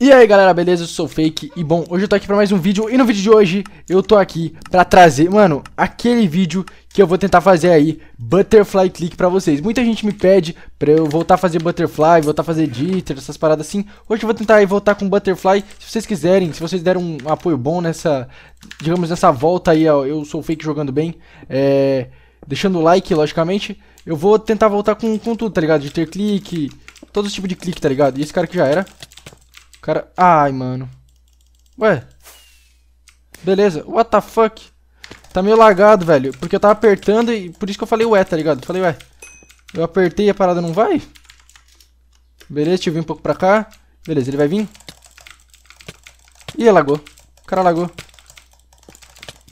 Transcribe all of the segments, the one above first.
E aí galera, beleza? Eu sou o Fake e bom, hoje eu tô aqui pra mais um vídeo e no vídeo de hoje eu tô aqui pra trazer, mano, aquele vídeo que eu vou tentar fazer aí, Butterfly Click pra vocês. Muita gente me pede pra eu voltar a fazer Butterfly, voltar a fazer Jitter, essas paradas assim. Hoje eu vou tentar aí voltar com Butterfly, se vocês quiserem, se vocês deram um apoio bom nessa, digamos, nessa volta aí, ó, eu sou o Fake jogando bem, é... Deixando o like, logicamente, eu vou tentar voltar com, com tudo, tá ligado? Jitter Click, todo tipo de clique, tá ligado? E esse cara que já era, Cara, ai, mano. Ué. Beleza, what the fuck? Tá meio lagado, velho. Porque eu tava apertando e por isso que eu falei ué, tá ligado? Eu falei ué. Eu apertei e a parada não vai? Beleza, deixa eu vir um pouco pra cá. Beleza, ele vai vir. Ih, lagou. O cara lagou.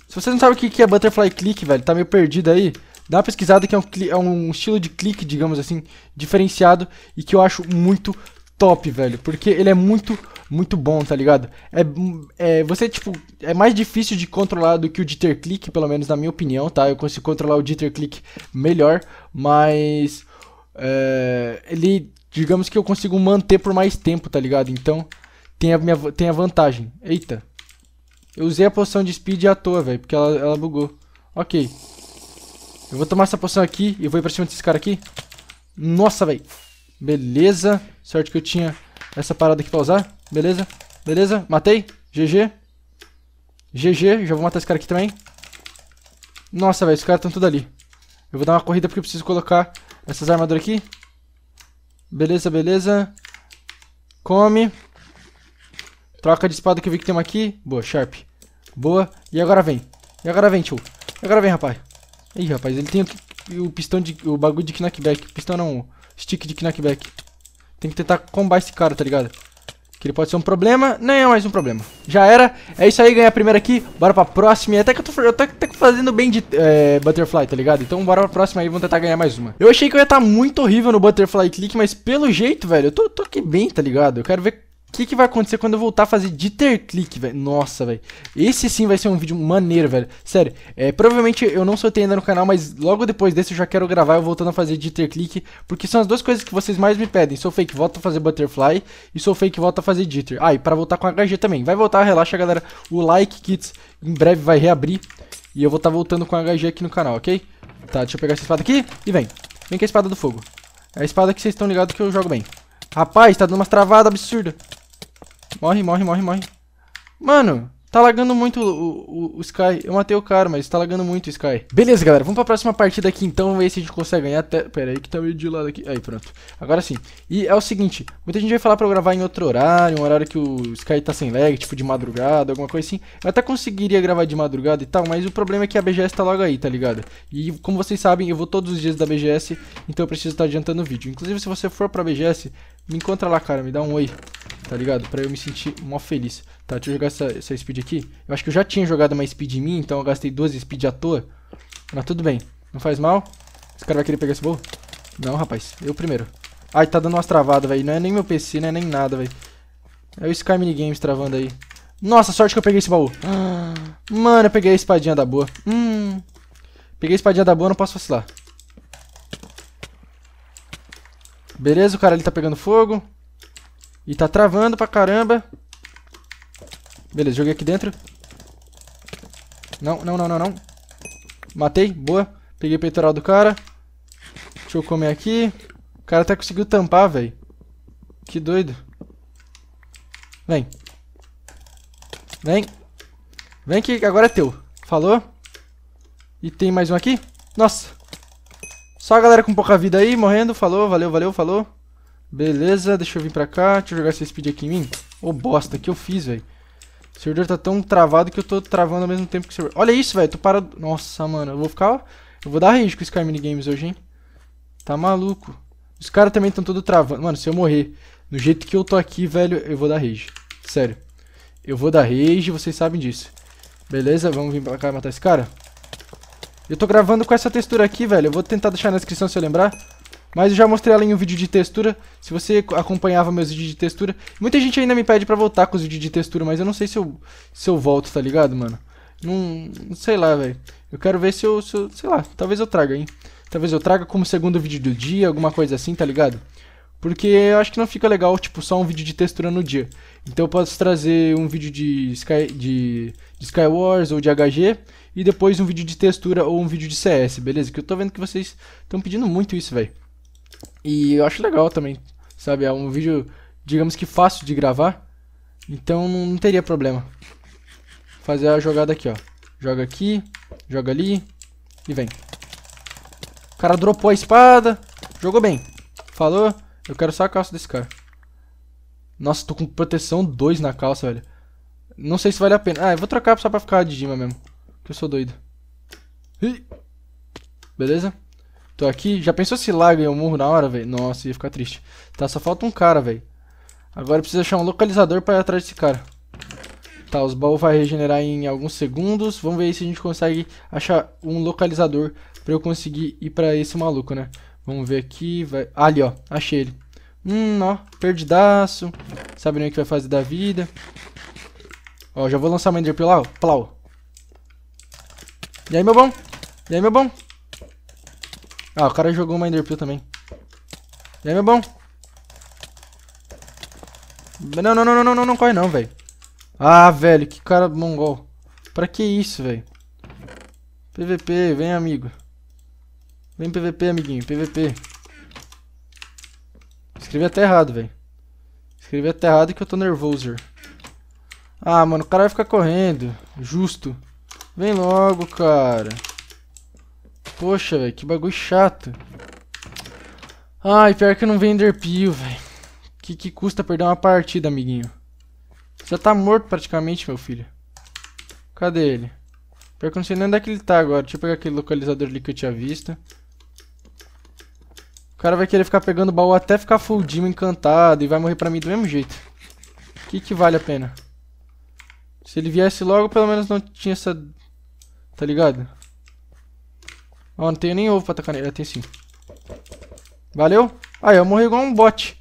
Se você não sabe o que é Butterfly Click, velho, tá meio perdido aí. Dá uma pesquisada que é um, é um estilo de clique, digamos assim, diferenciado e que eu acho muito top, velho. Porque ele é muito, muito bom, tá ligado? É, é, você, tipo, é mais difícil de controlar do que o Dieter Click, pelo menos na minha opinião, tá? Eu consigo controlar o Dieter Click melhor, mas. É, ele, digamos que eu consigo manter por mais tempo, tá ligado? Então, tem a, minha, tem a vantagem. Eita. Eu usei a poção de speed à toa, velho, porque ela, ela bugou. Ok. Eu vou tomar essa poção aqui e vou ir pra cima desse cara aqui. Nossa, velho. Beleza. Sorte que eu tinha essa parada aqui pra usar. Beleza. Beleza. Matei. GG. GG. Já vou matar esse cara aqui também. Nossa, velho. Os caras estão tudo ali. Eu vou dar uma corrida porque eu preciso colocar essas armaduras aqui. Beleza, beleza. Come. Troca de espada que eu vi que tem uma aqui. Boa, Sharp. Boa. E agora vem. E agora vem, tio. E agora vem, rapaz. Ih, rapaz, ele tem o que o pistão de. O bagulho de knockback. Pistão não. Stick de knockback. Tem que tentar combar esse cara, tá ligado? Que ele pode ser um problema, nem é mais um problema. Já era. É isso aí, ganhar a primeira aqui. Bora pra próxima. E até que eu tô, eu tô, tô fazendo bem de é, Butterfly, tá ligado? Então bora pra próxima aí, vamos tentar ganhar mais uma. Eu achei que eu ia estar tá muito horrível no Butterfly Click, mas pelo jeito, velho, eu tô, tô aqui bem, tá ligado? Eu quero ver que, que vai acontecer quando eu voltar a fazer jitter click, velho? Nossa, velho. Esse sim vai ser um vídeo maneiro, velho. Sério, é, provavelmente eu não soltei ainda no canal, mas logo depois desse eu já quero gravar eu voltando a fazer jitter click, porque são as duas coisas que vocês mais me pedem. Sou fake, volta a fazer butterfly e sou fake, volta a fazer jitter. Ah, e pra voltar com HG também. Vai voltar, relaxa, galera. O like, kits, em breve vai reabrir. E eu vou estar tá voltando com HG aqui no canal, ok? Tá, deixa eu pegar essa espada aqui e vem. Vem com a espada do fogo. É a espada que vocês estão ligados que eu jogo bem. Rapaz, tá dando umas travadas absurdas. Morre, morre, morre, morre. Mano, tá lagando muito o, o, o, Sky. Eu matei o cara, mas tá lagando muito o Sky. Beleza, galera. Vamos pra próxima partida aqui, então. Vamos ver se a gente consegue ganhar até... Pera aí que tá meio de lado aqui. Aí, pronto. Agora sim. E é o seguinte. Muita gente vai falar pra eu gravar em outro horário. Um horário que o Sky tá sem lag, tipo de madrugada, alguma coisa assim. Eu até conseguiria gravar de madrugada e tal, mas o problema é que a BGS tá logo aí, tá ligado? E como vocês sabem, eu vou todos os dias da BGS, então eu preciso estar tá adiantando o vídeo. Inclusive, se você for pra BGS... Me encontra lá, cara, me dá um oi, tá ligado? Pra eu me sentir mó feliz. Tá, deixa eu jogar essa, essa speed aqui. Eu acho que eu já tinha jogado uma speed em mim, então eu gastei duas speed à toa. Mas tudo bem, não faz mal. Esse cara vai querer pegar esse bolo? Não, rapaz, eu primeiro. Ai, tá dando umas travadas, velho. Não é nem meu PC, não é nem nada, velho. É o Sky Minigames travando aí. Nossa, sorte que eu peguei esse baú. mano, eu peguei a espadinha da boa. Hum. Peguei a espadinha da boa, não posso vacilar. Beleza, o cara ali tá pegando fogo. E tá travando pra caramba. Beleza, joguei aqui dentro. Não, não, não, não, não. Matei, boa. Peguei o peitoral do cara. Deixa eu comer aqui. O cara até conseguiu tampar, velho. Que doido. Vem. Vem. Vem que agora é teu. Falou. E tem mais um aqui. Nossa. Só a galera com pouca vida aí, morrendo. Falou, valeu, valeu, falou. Beleza, deixa eu vir pra cá. Deixa eu jogar esse speed aqui em mim. Ô, oh, bosta, que eu fiz, velho. O servidor tá tão travado que eu tô travando ao mesmo tempo que o servidor. Olha isso, velho. Tô parado. Nossa, mano. Eu vou ficar... Eu vou dar rage com o Sky Minigames hoje, hein. Tá maluco. Os caras também estão todo travando. Mano, se eu morrer do jeito que eu tô aqui, velho, eu vou dar rage. Sério. Eu vou dar rage, vocês sabem disso. Beleza, vamos vir pra cá matar esse cara? Eu tô gravando com essa textura aqui, velho. Eu vou tentar deixar na descrição se eu lembrar. Mas eu já mostrei ela em um vídeo de textura. Se você acompanhava meus vídeos de textura. Muita gente ainda me pede pra voltar com os vídeos de textura, mas eu não sei se eu, se eu volto, tá ligado, mano? Não, sei lá, velho. Eu quero ver se eu, se eu. Sei lá, talvez eu traga, hein? Talvez eu traga como segundo vídeo do dia, alguma coisa assim, tá ligado? Porque eu acho que não fica legal, tipo, só um vídeo de textura no dia. Então eu posso trazer um vídeo de, Sky, de, de Skywars ou de HG e depois um vídeo de textura ou um vídeo de CS, beleza? Que eu tô vendo que vocês estão pedindo muito isso, velho. E eu acho legal também, sabe? É um vídeo, digamos que fácil de gravar. Então não teria problema. Fazer a jogada aqui, ó. Joga aqui, joga ali e vem. O cara dropou a espada, jogou bem. Falou. Eu quero só a calça desse cara. Nossa, tô com proteção 2 na calça, velho. Não sei se vale a pena. Ah, eu vou trocar só pra ficar de gima mesmo. Que eu sou doido. Beleza? Tô aqui. Já pensou se lá e eu morro na hora, velho? Nossa, ia ficar triste. Tá, só falta um cara, velho. Agora preciso achar um localizador pra ir atrás desse cara. Tá, os baús vai regenerar em alguns segundos. Vamos ver se a gente consegue achar um localizador pra eu conseguir ir pra esse maluco, né? Vamos ver aqui. Vai... Ah, ali, ó. Achei ele. Hum, ó. Perdidaço. Sabe nem o que vai fazer da vida. Ó, já vou lançar uma lá. ó. Plau. E aí, meu bom? E aí, meu bom? Ah, o cara jogou uma Ender também. E aí, meu bom? Não, não, não, não, não, não, não corre não, velho. Ah, velho, que cara mongol. Pra que isso, velho? PVP, vem, amigo. Vem PVP, amiguinho, PVP. Escrevi até errado, velho. Escrevi até errado que eu tô nervoso. Ah, mano, o cara vai ficar correndo. Justo. Vem logo, cara. Poxa, velho, que bagulho chato. Ai, pior que eu não vem pio, velho. Que que custa perder uma partida, amiguinho? Já tá morto praticamente, meu filho. Cadê ele? Pior que eu não sei nem onde é que ele tá agora. Deixa eu pegar aquele localizador ali que eu tinha visto cara vai querer ficar pegando baú até ficar full Dima encantado e vai morrer pra mim do mesmo jeito. O que que vale a pena? Se ele viesse logo, pelo menos não tinha essa... Tá ligado? Ó, oh, não tenho nem ovo pra tacar nele. Ah, tem sim. Valeu? Aí, eu morri igual um bot.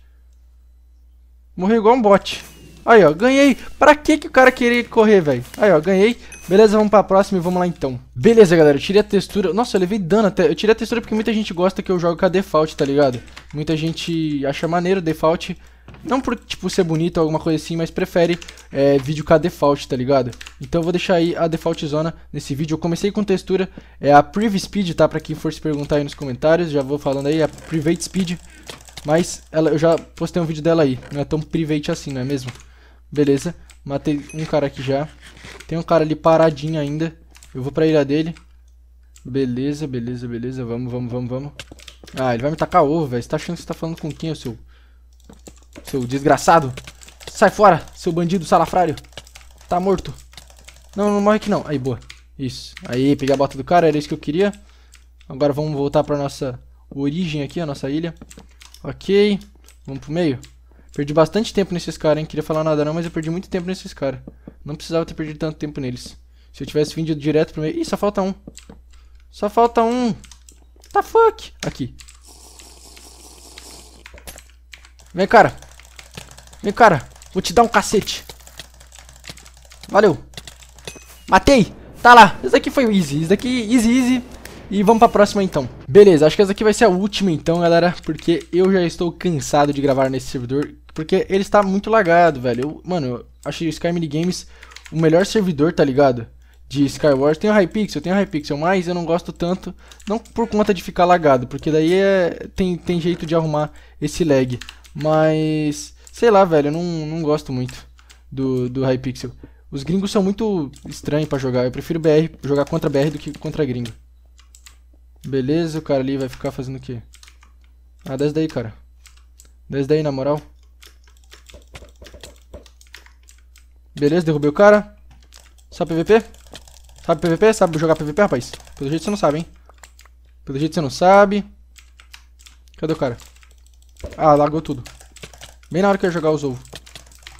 Morri igual um bot. Aí, ó, ganhei. Pra que que o cara queria correr, velho? Aí, ó, ganhei. Beleza, vamos pra próxima e vamos lá então. Beleza, galera, eu tirei a textura. Nossa, eu levei dano até. Eu tirei a textura porque muita gente gosta que eu jogo com a default, tá ligado? Muita gente acha maneiro default. Não por, tipo, ser bonito ou alguma coisa assim, mas prefere é, vídeo com a default, tá ligado? Então eu vou deixar aí a default zona nesse vídeo. Eu comecei com textura, é a Priv Speed, tá? Pra quem for se perguntar aí nos comentários, já vou falando aí, a Private Speed. Mas ela, eu já postei um vídeo dela aí, não é tão private assim, não é mesmo? Beleza. Matei um cara aqui já. Tem um cara ali paradinho ainda. Eu vou pra ilha dele. Beleza, beleza, beleza. Vamos, vamos, vamos, vamos. Ah, ele vai me tacar ovo, velho. Você tá achando que você tá falando com quem, seu... Seu desgraçado? Sai fora, seu bandido salafrário. Tá morto. Não, não morre aqui não. Aí, boa. Isso. Aí, peguei a bota do cara, era isso que eu queria. Agora vamos voltar pra nossa origem aqui, a nossa ilha. Ok. Vamos pro meio. Perdi bastante tempo nesses caras, hein? Queria falar nada não, mas eu perdi muito tempo nesses caras. Não precisava ter perdido tanto tempo neles. Se eu tivesse vindo direto pro meio... Ih, só falta um. Só falta um. Tá fuck. Aqui. Vem, cara. Vem, cara. Vou te dar um cacete. Valeu. Matei. Tá lá. Esse daqui foi easy. Esse daqui easy, easy. E vamos pra próxima então. Beleza, acho que essa aqui vai ser a última então, galera. Porque eu já estou cansado de gravar nesse servidor. Porque ele está muito lagado, velho. Eu, mano, eu achei o Sky Mini Games o melhor servidor, tá ligado? De Skywars. Tem o Hypixel, tem o Hypixel, mas eu não gosto tanto. Não por conta de ficar lagado, porque daí é, tem, tem jeito de arrumar esse lag. Mas, sei lá, velho, eu não, não gosto muito do, do Hypixel. Os gringos são muito estranhos para jogar. Eu prefiro BR, jogar contra BR do que contra gringo. Beleza, o cara ali vai ficar fazendo o quê? Ah, desce daí, cara. Desce daí, na moral. Beleza, derrubei o cara. Sabe PVP? Sabe PVP? Sabe jogar PVP, rapaz? Pelo jeito você não sabe, hein? Pelo jeito você não sabe. Cadê o cara? Ah, largou tudo. Bem na hora que eu ia jogar os ovos.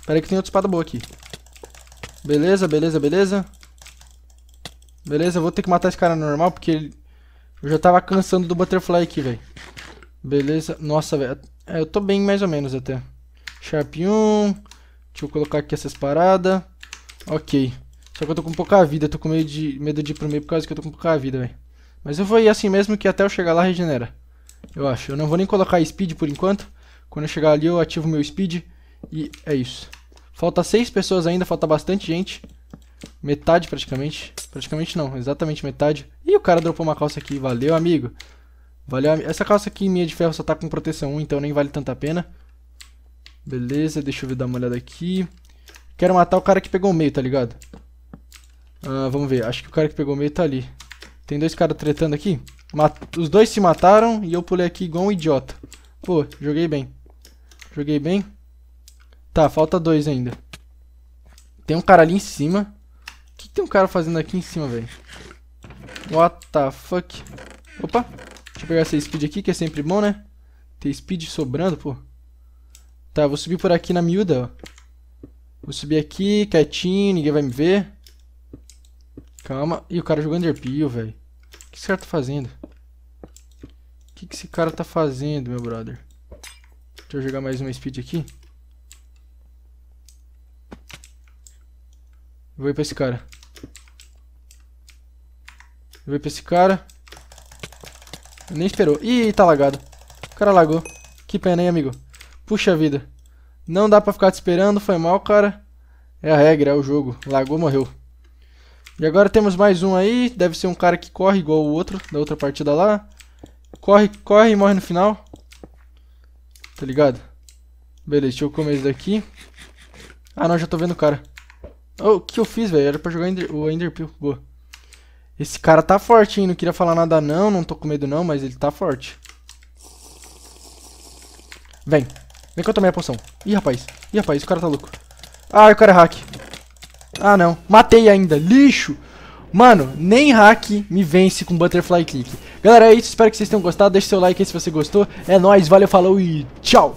Pera aí que tem outra espada boa aqui. Beleza, beleza, beleza. Beleza, eu vou ter que matar esse cara normal, porque ele... Eu já tava cansando do Butterfly aqui, velho. Beleza. Nossa, velho. É, eu tô bem mais ou menos até. Sharp 1. Deixa eu colocar aqui essas paradas. Ok. Só que eu tô com pouca vida, tô com medo de, medo de ir pro meio por causa que eu tô com pouca vida, velho. Mas eu vou ir assim mesmo que até eu chegar lá regenera. Eu acho. Eu não vou nem colocar speed por enquanto. Quando eu chegar ali eu ativo meu speed. E é isso. Falta seis pessoas ainda, falta bastante gente. Metade praticamente. Praticamente não, exatamente metade. Ih, o cara dropou uma calça aqui. Valeu, amigo. Valeu, am... Essa calça aqui minha de ferro só tá com proteção 1, então nem vale tanta pena. Beleza, deixa eu dar uma olhada aqui. Quero matar o cara que pegou o meio, tá ligado? Ah, vamos ver, acho que o cara que pegou o meio tá ali. Tem dois caras tretando aqui. Mat Os dois se mataram e eu pulei aqui igual um idiota. Pô, joguei bem. Joguei bem. Tá, falta dois ainda. Tem um cara ali em cima. O que, que tem um cara fazendo aqui em cima, velho? What the fuck? Opa, deixa eu pegar essa speed aqui, que é sempre bom, né? Ter speed sobrando, pô. Tá, eu vou subir por aqui na miúda, ó. Vou subir aqui, quietinho, ninguém vai me ver. Calma. Ih, o cara jogou underpeel, velho. O que esse cara tá fazendo? O que, que esse cara tá fazendo, meu brother? Deixa eu jogar mais uma speed aqui. Vou ir pra esse cara. Vou ir pra esse cara. nem esperou. Ih, tá lagado. O cara lagou. Que pena, hein, amigo? Puxa vida. Não dá pra ficar te esperando, foi mal, cara. É a regra, é o jogo. Lagou, morreu. E agora temos mais um aí. Deve ser um cara que corre igual o outro, da outra partida lá. Corre, corre e morre no final. Tá ligado? Beleza, deixa eu comer esse daqui. Ah, não, já tô vendo o cara. Oh, o que eu fiz, velho? Era pra jogar ender, o Enderpeel. Boa. Esse cara tá forte, hein? Não queria falar nada não, não tô com medo não, mas ele tá forte. Vem. Vem que eu tomei a poção. Ih, rapaz. Ih, rapaz, o cara tá louco. Ah, o cara é hack. Ah, não. Matei ainda. Lixo! Mano, nem hack me vence com Butterfly Click. Galera, é isso. Espero que vocês tenham gostado. Deixe seu like aí se você gostou. É nóis. Valeu, falou e tchau!